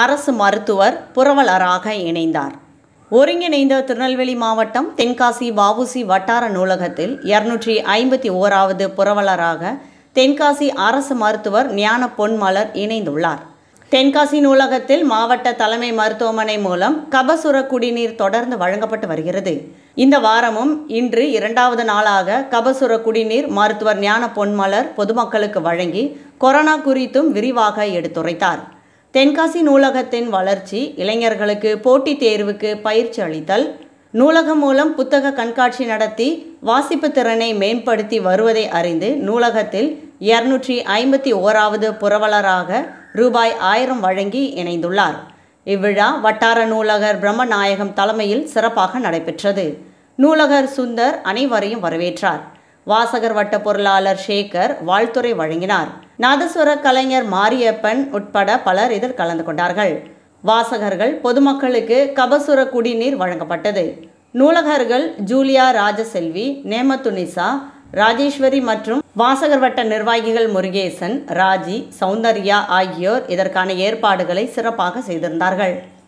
அரசு மருத்துவர் புரவலராக இணைந்தார் ஒருங்கிணைந்த திருநெல்வேலி மாவட்டம் தென்காசி வாவுசி வட்டார நூலகத்தில் இருநூற்றி ஐம்பத்தி ஓராவது புரவலராக தென்காசி அரசு மருத்துவர் ஞான பொன்மலர் இணைந்துள்ளார் தென்காசி நூலகத்தில் மாவட்ட தலைமை மருத்துவமனை மூலம் கபசுர குடிநீர் தொடர்ந்து வழங்கப்பட்டு வருகிறது இந்த வாரமும் இன்று இரண்டாவது நாளாக கபசுர குடிநீர் மருத்துவர் ஞான பொன்மலர் பொதுமக்களுக்கு வழங்கி கொரோனா குறித்தும் விரிவாக எடுத்துரைத்தார் தென்காசி நூலகத்தின் வளர்ச்சி இளைஞர்களுக்கு போட்டித் தேர்வுக்கு பயிற்சி அளித்தல் நூலகம் மூலம் புத்தக கண்காட்சி நடத்தி வாசிப்பு திறனை மேம்படுத்தி வருவதை அறிந்து நூலகத்தில் இருநூற்றி ஐம்பத்தி ஓராவது புரவலராக ரூபாய் ஆயிரம் வழங்கி இணைந்துள்ளார் இவ்விழா வட்டார நூலகர் பிரம்மநாயகம் தலைமையில் சிறப்பாக நடைபெற்றது நூலகர் சுந்தர் அனைவரையும் வரவேற்றார் வாசகர் வட்ட பொருளாளர் சேகர் வாழ்த்துறை வழங்கினார் நாதஸ்வர கலைஞர் மாரியப்பன் உட்பட பலர் இதில் கலந்து கொண்டார்கள் வாசகர்கள் பொதுமக்களுக்கு கபசுர குடிநீர் வழங்கப்பட்டது நூலகர்கள் ஜூலியா ராஜசெல்வி நேமதுனிசா ராஜேஸ்வரி மற்றும் வாசகர் வட்ட நிர்வாகிகள் முருகேசன் ராஜி சௌந்தர்யா ஆகியோர் இதற்கான ஏற்பாடுகளை சிறப்பாக செய்திருந்தார்கள்